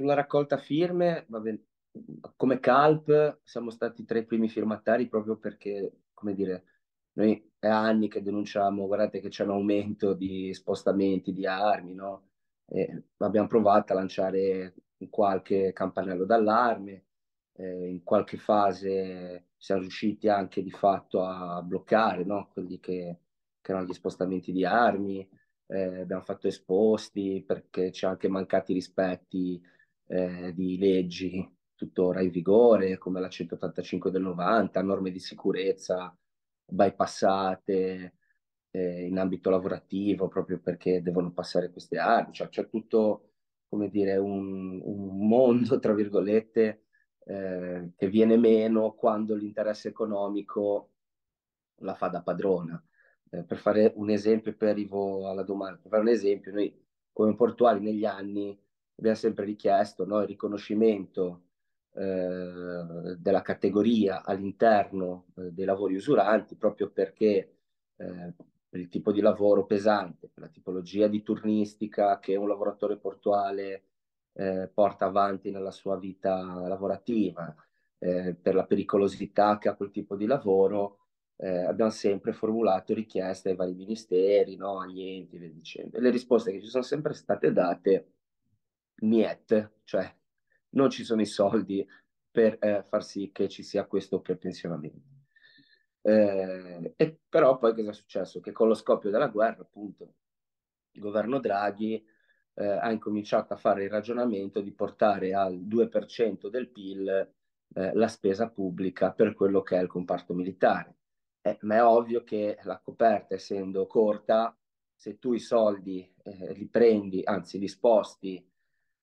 sulla raccolta firme, vabbè, come CALP siamo stati tra i primi firmatari proprio perché, come dire, noi è anni che denunciamo, guardate che c'è un aumento di spostamenti di armi, no? E abbiamo provato a lanciare qualche campanello d'allarme, eh, in qualche fase siamo riusciti anche di fatto a bloccare no? quelli che, che, erano gli spostamenti di armi, eh, abbiamo fatto esposti perché ci sono anche mancati rispetti eh, di leggi tuttora in vigore, come la 185 del 90, norme di sicurezza bypassate eh, in ambito lavorativo proprio perché devono passare queste armi, cioè c'è tutto, come dire, un, un mondo, tra virgolette, eh, che viene meno quando l'interesse economico la fa da padrona. Eh, per fare un esempio, poi arrivo alla domanda, per fare un esempio, noi come portuali negli anni abbiamo sempre richiesto no? il riconoscimento eh, della categoria all'interno eh, dei lavori usuranti proprio perché eh, per il tipo di lavoro pesante, per la tipologia di turnistica che un lavoratore portuale eh, porta avanti nella sua vita lavorativa, eh, per la pericolosità che ha quel tipo di lavoro, eh, abbiamo sempre formulato richieste ai vari ministeri, no, agli enti e via dicendo. E le risposte che ci sono sempre state date niente, cioè non ci sono i soldi per eh, far sì che ci sia questo prepensionamento. Eh, e però poi cosa è successo? Che con lo scoppio della guerra, appunto, il governo Draghi eh, ha incominciato a fare il ragionamento di portare al 2% del PIL eh, la spesa pubblica per quello che è il comparto militare. Eh, ma è ovvio che la coperta, essendo corta, se tu i soldi eh, li prendi, anzi li sposti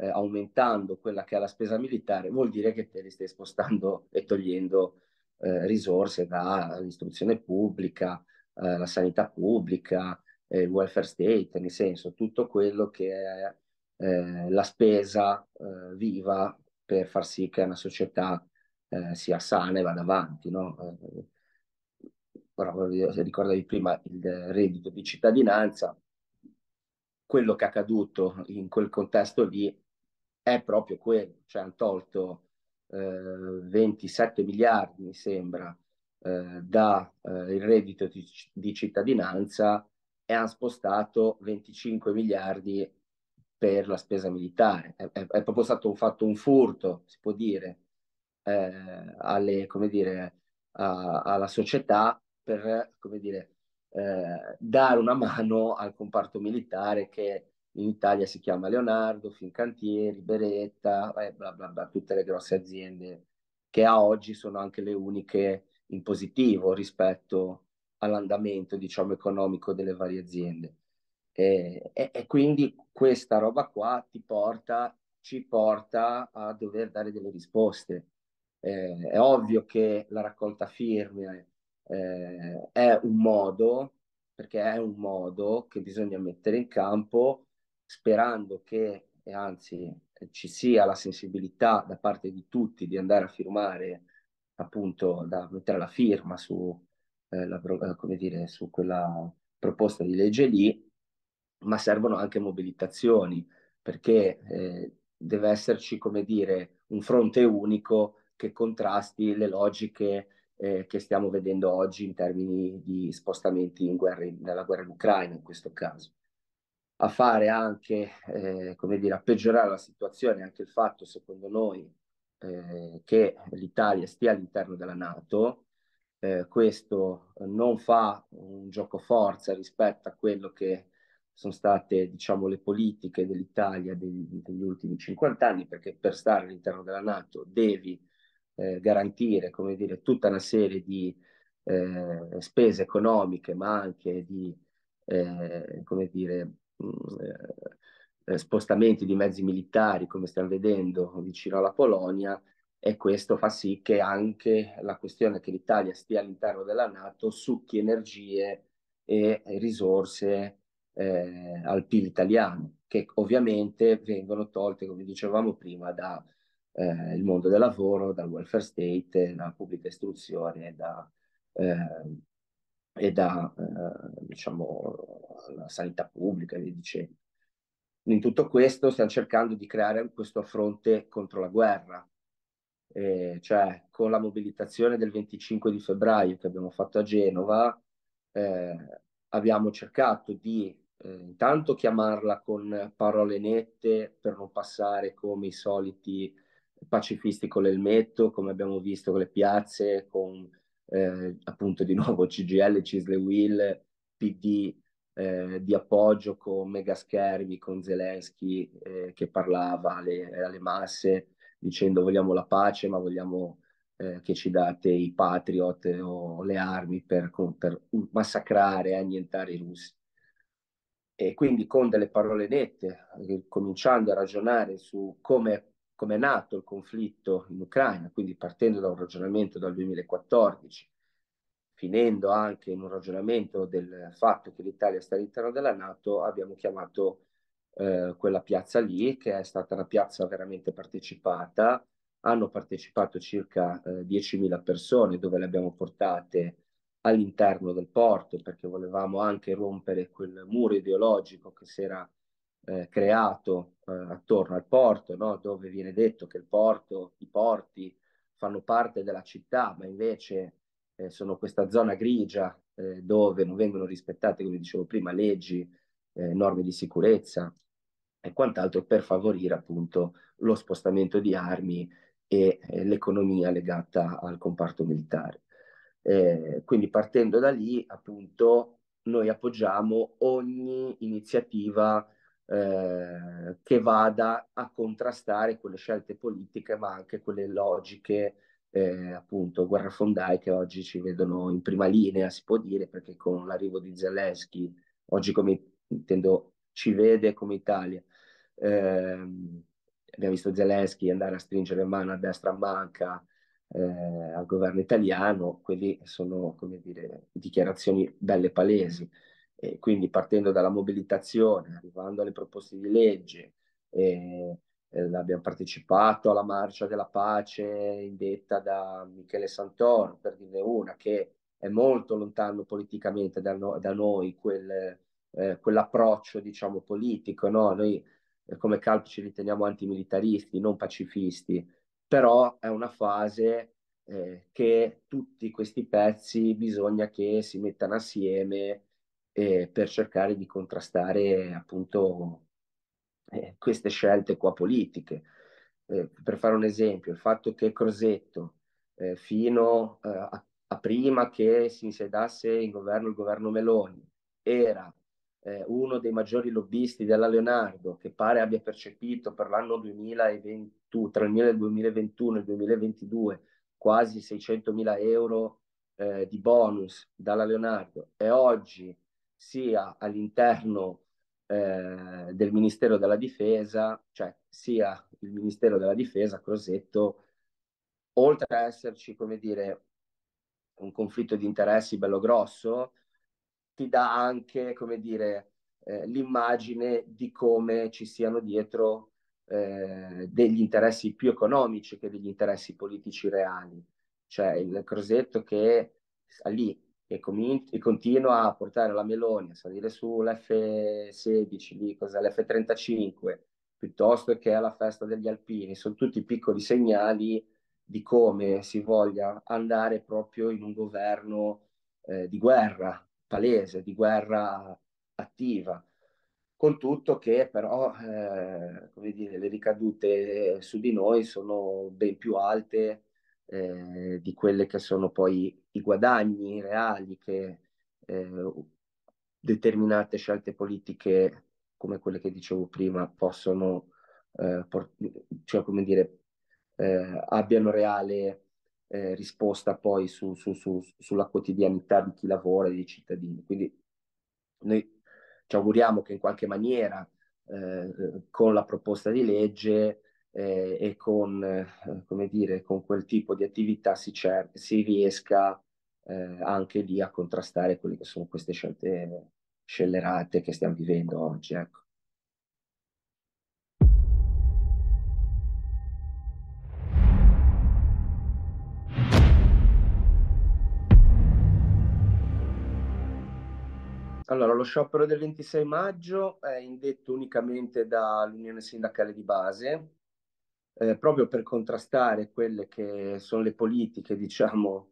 eh, aumentando quella che è la spesa militare, vuol dire che te li stai spostando e togliendo eh, risorse dall'istruzione pubblica, eh, la sanità pubblica, eh, il welfare state, nel senso tutto quello che è eh, la spesa eh, viva per far sì che una società sia sana e vada avanti. No? se ricordavi prima il reddito di cittadinanza, quello che è accaduto in quel contesto lì è proprio quello, cioè hanno tolto eh, 27 miliardi, mi sembra, eh, dal eh, reddito di, di, cittadinanza e hanno spostato 25 miliardi per la spesa militare. È, è, è proprio stato un, fatto un furto, si può dire, eh, alle, come dire, a, alla società per, come dire, eh, dare una mano al comparto militare che in Italia si chiama Leonardo, Fincantieri, Beretta, eh, bla bla bla, tutte le grosse aziende che a oggi sono anche le uniche in positivo rispetto all'andamento diciamo, economico delle varie aziende. E, e, e, quindi questa roba qua ti porta, ci porta a dover dare delle risposte. Eh, è ovvio che la raccolta firme eh, è un modo, perché è un modo che bisogna mettere in campo sperando che, e anzi, ci sia la sensibilità da parte di tutti di andare a firmare, appunto, da mettere la firma su, eh, la, eh, come dire, su quella proposta di legge lì, ma servono anche mobilitazioni, perché eh, deve esserci, come dire, un fronte unico che contrasti le logiche eh, che stiamo vedendo oggi in termini di spostamenti in guerra, nella guerra in Ucraina in questo caso a fare anche, eh, come dire, a peggiorare la situazione anche il fatto, secondo noi, eh, che l'Italia stia all'interno della Nato. Eh, questo non fa un gioco forza rispetto a quello che sono state diciamo, le politiche dell'Italia degli, degli ultimi 50 anni, perché per stare all'interno della Nato devi eh, garantire come dire, tutta una serie di eh, spese economiche, ma anche di eh, come dire, eh, eh, spostamenti di mezzi militari, come stiamo vedendo vicino alla Polonia, e questo fa sì che anche la questione che l'Italia stia all'interno della Nato succhi energie e risorse eh, al PIL italiano, che ovviamente vengono tolte, come dicevamo prima, dal eh, mondo del lavoro, dal welfare state, dalla pubblica istruzione, da, eh, e da eh, diciamo, la sanità pubblica e via dicendo. In tutto questo stiamo cercando di creare questo fronte contro la guerra, eh, cioè con la mobilitazione del 25 di febbraio che abbiamo fatto a Genova, eh, abbiamo cercato di eh, intanto chiamarla con parole nette per non passare come i soliti pacifisti con l'elmetto, come abbiamo visto con le piazze, con eh, appunto di nuovo CGL, Cisle Will, PD eh, di appoggio con Mega con Zelensky eh, che parlava alle, alle, masse dicendo vogliamo la pace ma vogliamo eh, che ci date i patriot o le armi per, per massacrare e annientare i russi. E quindi con delle parole nette, eh, cominciando a ragionare su come come è nato il conflitto in Ucraina, quindi partendo da un ragionamento dal 2014, finendo anche in un ragionamento del fatto che l'Italia sta all'interno della Nato, abbiamo chiamato eh, quella piazza lì, che è stata una piazza veramente partecipata. Hanno partecipato circa eh, 10.000 persone, dove le abbiamo portate all'interno del porto, perché volevamo anche rompere quel muro ideologico che si era eh, creato eh, attorno al porto, no? dove viene detto che il porto, i porti fanno parte della città, ma invece eh, sono questa zona grigia eh, dove non vengono rispettate, come dicevo prima, leggi, eh, norme di sicurezza e quant'altro per favorire appunto lo spostamento di armi e eh, l'economia legata al comparto militare. Eh, quindi partendo da lì, appunto, noi appoggiamo ogni iniziativa eh, che vada a contrastare quelle scelte politiche, ma anche quelle logiche, eh, appunto, guerrafondai che oggi ci vedono in prima linea, si può dire, perché con l'arrivo di Zelensky, oggi come intendo ci vede come Italia, eh, abbiamo visto Zelensky andare a stringere mano a destra a manca eh, al governo italiano, quelle sono come dire, dichiarazioni belle palesi eh, quindi partendo dalla mobilitazione, arrivando alle proposte di legge, eh, eh, abbiamo partecipato alla marcia della pace indetta da Michele Santoro, per dirne una, che è molto lontano politicamente da, no, da noi quel, eh, quell'approccio diciamo, politico, no? noi eh, come CALP ci riteniamo antimilitaristi, non pacifisti, però è una fase eh, che tutti questi pezzi bisogna che si mettano assieme eh, per cercare di contrastare appunto eh, queste scelte qua politiche. Eh, per fare un esempio, il fatto che Crosetto eh, fino eh, a, a, prima che si insedasse in governo il governo Meloni era eh, uno dei maggiori lobbisti della Leonardo che pare abbia percepito per l'anno 2020, tra il 2021 e il 2022 quasi 600 mila euro eh, di bonus dalla Leonardo e oggi sia all'interno eh, del Ministero della Difesa, cioè sia il Ministero della Difesa, Crosetto, oltre a esserci, come dire, un conflitto di interessi bello grosso, ti dà anche, come dire, eh, l'immagine di come ci siano dietro eh, degli interessi più economici che degli interessi politici reali. Cioè il Crosetto che lì e, comin- e continua a portare la Meloni a salire sull'F16, lì cos'è l'F35, piuttosto che alla festa degli alpini, sono tutti piccoli segnali di come si voglia andare proprio in un governo eh, di guerra palese, di guerra attiva con tutto che però eh, dire, le ricadute su di noi sono ben più alte eh, di quelle che sono poi i guadagni reali che eh, determinate scelte politiche come quelle che dicevo prima possono eh, por- cioè come dire eh, abbiano reale eh, risposta poi su, su, su, sulla quotidianità di chi lavora e dei cittadini quindi noi ci auguriamo che in qualche maniera eh, con la proposta di legge eh, e con, eh, come dire, con quel tipo di attività si, cer- si riesca eh, anche lì a contrastare quelle che sono queste scelte scellerate che stiamo vivendo oggi. Ecco. Allora, lo sciopero del 26 maggio è indetto unicamente dall'Unione Sindacale di Base, eh, proprio per contrastare quelle che sono le politiche, diciamo,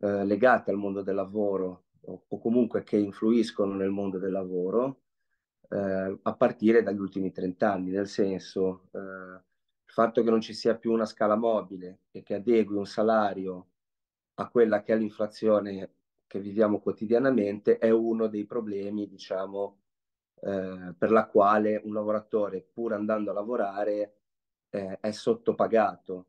eh, legate al mondo del lavoro o, o, comunque che influiscono nel mondo del lavoro eh, a partire dagli ultimi 30 anni, nel senso eh, il fatto che non ci sia più una scala mobile e che adegui un salario a quella che è l'inflazione che viviamo quotidianamente è uno dei problemi, diciamo, eh, per la quale un lavoratore, pur andando a lavorare, eh, è sottopagato.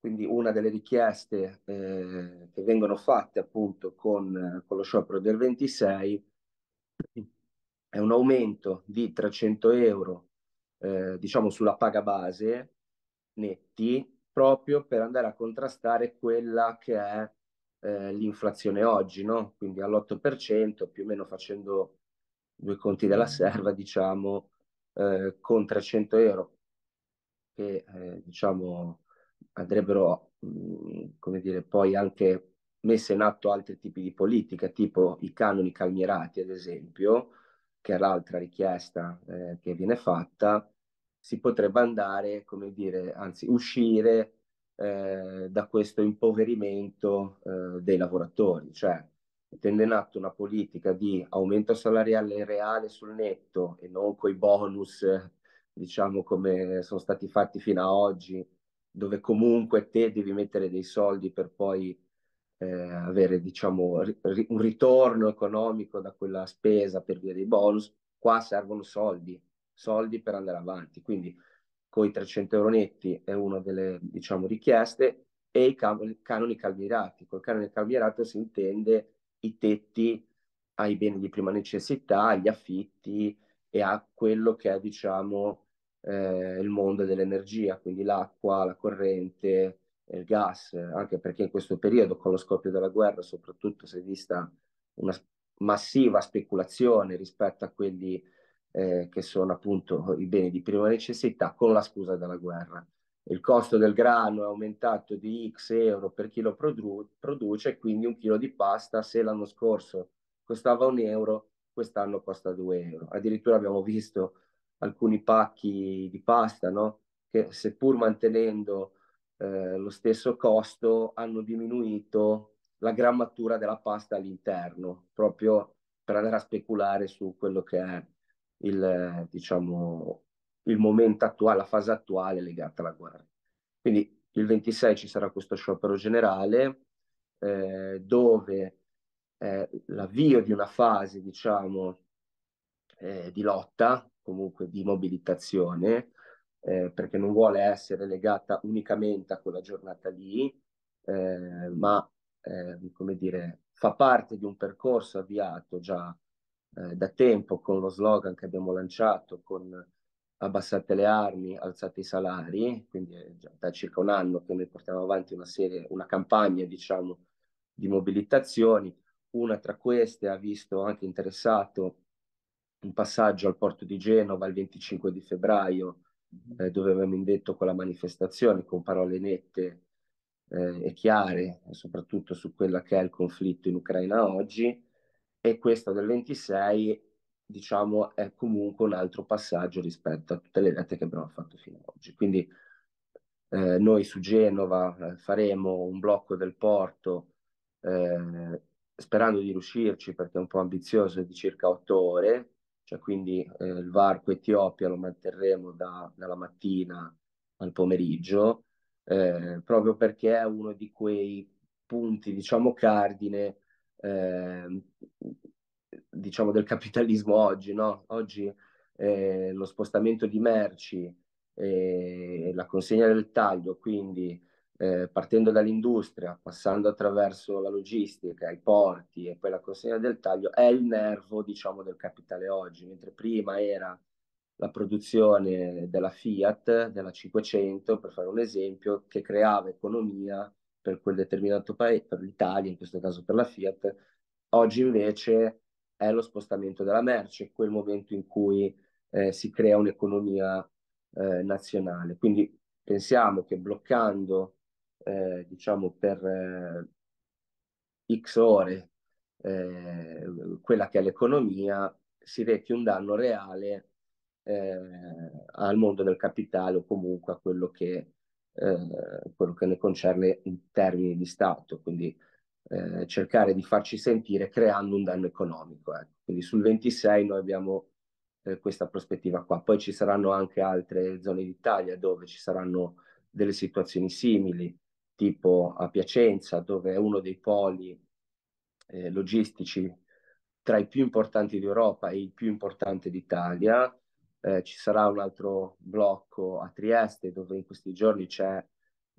Quindi una delle richieste eh, che vengono fatte appunto con, con lo sciopero del 26 è un aumento di 300 euro, eh, diciamo sulla paga base netti, proprio per andare a contrastare quella che è eh, l'inflazione oggi, no? Quindi all'8%, più o meno facendo due conti della mm. serva, diciamo, eh, con 300 euro che eh, diciamo andrebbero mh, mm, come dire, poi anche messe in atto altri tipi di politica, tipo i canoni calmierati, ad esempio, che è l'altra richiesta eh, che viene fatta, si potrebbe andare, come dire, anzi uscire eh, da questo impoverimento eh, dei lavoratori, cioè tende in atto una politica di aumento salariale reale sul netto e non coi bonus diciamo come sono stati fatti fino ad oggi, dove comunque te devi mettere dei soldi per poi eh, avere diciamo, ri- un ritorno economico da quella spesa per via dei bonus, qua servono soldi, soldi per andare avanti. Quindi con i 300 euro netti è una delle diciamo, richieste e i can- canoni calmierati. Col canone calmierato si intende i tetti ai beni di prima necessità, gli affitti, e a quello che è, diciamo, eh, il mondo dell'energia, quindi l'acqua, la corrente, eh, il gas, anche perché in questo periodo, con lo scoppio della guerra, soprattutto si è vista una massiva speculazione rispetto a quelli eh, che sono appunto i beni di prima necessità con la scusa della guerra. Il costo del grano è aumentato di X euro per chilo produ- produce, quindi un chilo di pasta se l'anno scorso costava un euro, quest'anno costa 2 euro. Addirittura abbiamo visto alcuni pacchi di pasta, no? che seppur mantenendo eh, lo stesso costo hanno diminuito la grammatura della pasta all'interno, proprio per andare a speculare su quello che è il, diciamo, il momento attuale, la fase attuale legata alla guerra. Quindi il 26 ci sarà questo sciopero generale eh, dove eh, l'avvio di una fase, diciamo, eh, di lotta, comunque di mobilitazione, eh, perché non vuole essere legata unicamente a quella giornata lì, eh, ma ehm, come dire, fa parte di un percorso avviato già eh, da tempo con lo slogan che abbiamo lanciato con abbassate le armi, alzate i salari, quindi è già da circa un anno che noi portiamo avanti una serie, una campagna, diciamo, di mobilitazioni una tra queste ha visto anche interessato un passaggio al porto di Genova il 25 di febbraio, mm-hmm. eh, dove avevamo indetto quella manifestazione con parole nette eh, e chiare, soprattutto su quella che è il conflitto in Ucraina oggi. E questa del 26, diciamo, è comunque un altro passaggio rispetto a tutte le lette che abbiamo fatto fino ad oggi. Quindi eh, noi su Genova eh, faremo un blocco del porto eh, sperando di riuscirci perché è un po' ambizioso, di circa otto ore, cioè quindi eh, il varco Etiopia lo manterremo da, dalla mattina al pomeriggio, eh, proprio perché è uno di quei punti, diciamo, cardine, eh, diciamo, del capitalismo oggi, no? Oggi eh, lo spostamento di merci e eh, la consegna del taglio, quindi eh, partendo dall'industria, passando attraverso la logistica, i porti e poi la consegna del taglio, è il nervo, diciamo, del capitale oggi, mentre prima era la produzione della Fiat, della 500, per fare un esempio, che creava economia per quel determinato paese, per l'Italia, in questo caso per la Fiat, oggi invece è lo spostamento della merce, quel momento in cui eh, si crea un'economia eh, nazionale. Quindi pensiamo che bloccando eh, diciamo per eh, x ore eh, quella che è l'economia, si rechi un danno reale eh, al mondo del capitale o comunque a quello che, eh, quello che ne concerne in termini di Stato. Quindi cercare di farci sentire creando un danno economico. Ecco. Quindi sul 26 noi abbiamo questa prospettiva qua. Poi ci saranno anche altre zone d'Italia dove ci saranno delle situazioni simili tipo a Piacenza, dove è uno dei poli eh, logistici tra i più importanti d'Europa e il più importante d'Italia. Eh, ci sarà un altro blocco a Trieste, dove in questi giorni c'è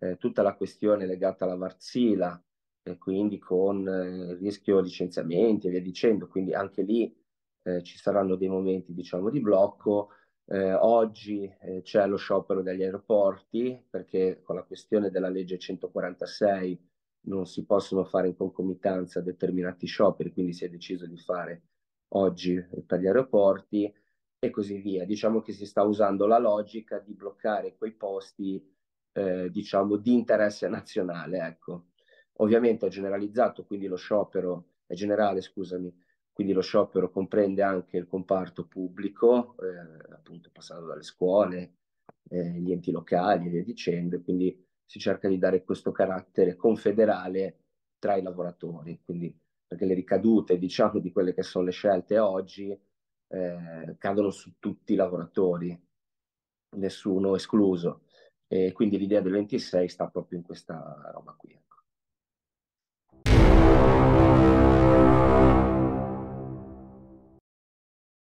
eh, tutta la questione legata alla Varzila, quindi con il eh, rischio licenziamenti e via dicendo, quindi anche lì eh, ci saranno dei momenti diciamo di blocco eh, oggi eh, c'è lo sciopero degli aeroporti perché con la questione della legge 146 non si possono fare in concomitanza determinati scioperi, quindi si è deciso di fare oggi per gli aeroporti e così via. Diciamo che si sta usando la logica di bloccare quei posti, eh, diciamo, di interesse nazionale, ecco. Ovviamente è generalizzato, quindi lo sciopero è generale, scusami, quindi lo sciopero comprende anche il comparto pubblico, eh, appunto passando dalle scuole, eh, gli enti locali e via dicendo, quindi si cerca di dare questo carattere confederale tra i lavoratori, quindi perché le ricadute, diciamo, di quelle che sono le scelte oggi eh, cadono su tutti i lavoratori, nessuno escluso. E quindi l'idea del 26 sta proprio in questa roba qui.